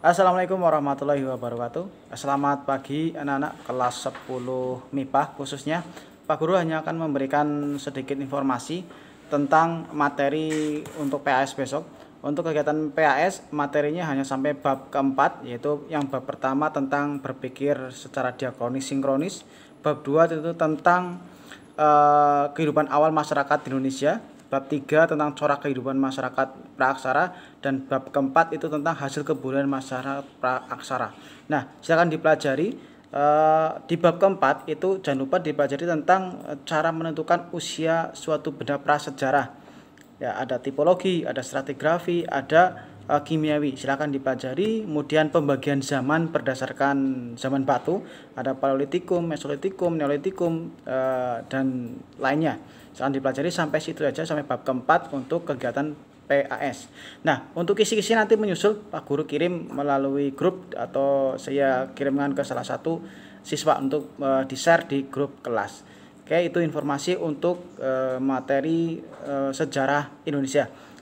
Assalamualaikum warahmatullahi wabarakatuh Selamat pagi anak-anak kelas 10 MIPA khususnya Pak Guru hanya akan memberikan sedikit informasi tentang materi untuk PAS besok Untuk kegiatan PAS materinya hanya sampai bab keempat Yaitu yang bab pertama tentang berpikir secara diakronis sinkronis Bab dua itu tentang uh, kehidupan awal masyarakat di Indonesia bab 3 tentang corak kehidupan masyarakat praaksara dan bab keempat itu tentang hasil kebudayaan masyarakat praaksara. Nah, silakan dipelajari uh, di bab keempat itu jangan lupa dipelajari tentang eh, cara menentukan usia suatu benda prasejarah. Ya, ada tipologi, ada stratigrafi, ada uh, kimiawi silakan dipelajari kemudian pembagian zaman berdasarkan zaman batu ada paleolitikum mesolitikum neolitikum uh, dan lainnya silakan dipelajari sampai situ aja sampai bab keempat untuk kegiatan PAS. Nah, untuk kisi-kisi nanti menyusul Pak Guru kirim melalui grup atau saya kirimkan ke salah satu siswa untuk uh, di-share di grup kelas. Oke, itu informasi untuk uh, materi uh, sejarah Indonesia.